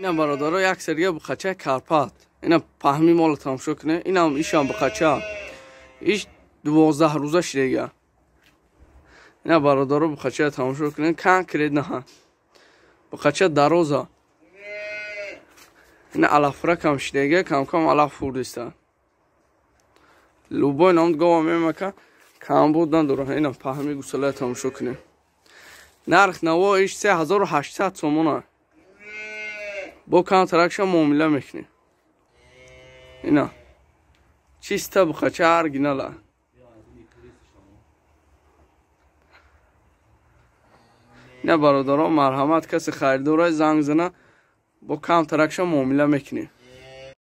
инам бародаро як серга бухача карпат инам паҳми моло тамошо кунем инам ишам бухача иш дувоздаҳрӯза шидега инам бародаро бухача тамошо кунем кан креднаҳа бухача дароза ина алафра кам шидега камкам алаф фурдиста лубо инам гова мемака кам буд надора инам паҳми гусалая тамошо кунем нарх наво иш се ҳазору ҳаштсад сомона با کانترکش میکنی اینا تا بخواه چه هرگی نلا نه برادران مرحمت کسی خریده رای زنگ زنه با کانترکش معامله میکنی